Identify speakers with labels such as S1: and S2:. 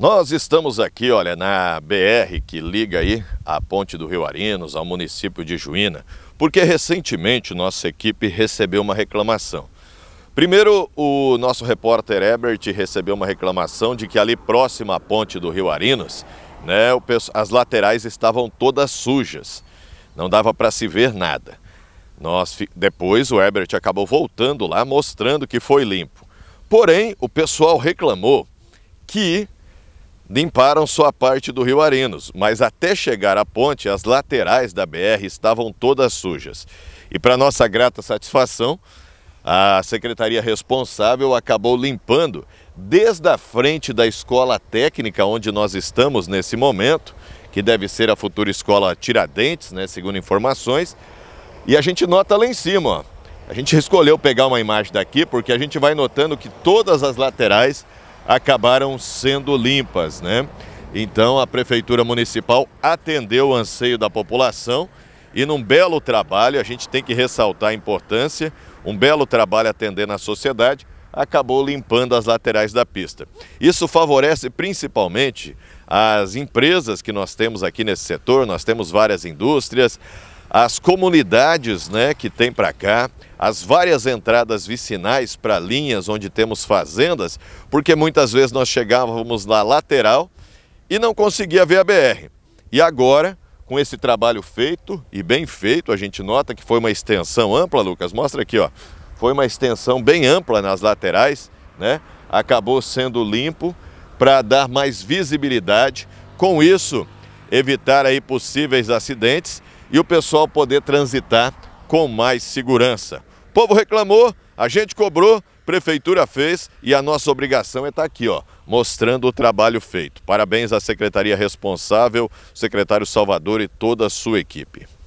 S1: Nós estamos aqui, olha, na BR que liga aí a Ponte do Rio Arinos ao município de Juína, porque recentemente nossa equipe recebeu uma reclamação. Primeiro, o nosso repórter Ebert recebeu uma reclamação de que ali próximo à Ponte do Rio Arinos, né, as laterais estavam todas sujas, não dava para se ver nada. Nós, depois o Ebert acabou voltando lá mostrando que foi limpo. Porém, o pessoal reclamou que limparam só a parte do Rio Arinos, mas até chegar à ponte, as laterais da BR estavam todas sujas. E para nossa grata satisfação, a secretaria responsável acabou limpando desde a frente da escola técnica onde nós estamos nesse momento, que deve ser a futura escola Tiradentes, né, segundo informações. E a gente nota lá em cima, ó. A gente escolheu pegar uma imagem daqui porque a gente vai notando que todas as laterais acabaram sendo limpas, né? Então a prefeitura municipal atendeu o anseio da população e num belo trabalho, a gente tem que ressaltar a importância, um belo trabalho atendendo a sociedade, acabou limpando as laterais da pista. Isso favorece principalmente as empresas que nós temos aqui nesse setor, nós temos várias indústrias, as comunidades né, que tem para cá, as várias entradas vicinais para linhas onde temos fazendas, porque muitas vezes nós chegávamos na lateral e não conseguia ver a BR. E agora, com esse trabalho feito e bem feito, a gente nota que foi uma extensão ampla, Lucas, mostra aqui, ó. Foi uma extensão bem ampla nas laterais, né? Acabou sendo limpo para dar mais visibilidade. Com isso, evitar aí possíveis acidentes e o pessoal poder transitar com mais segurança. O povo reclamou, a gente cobrou, prefeitura fez e a nossa obrigação é estar tá aqui, ó, mostrando o trabalho feito. Parabéns à secretaria responsável, secretário Salvador e toda a sua equipe.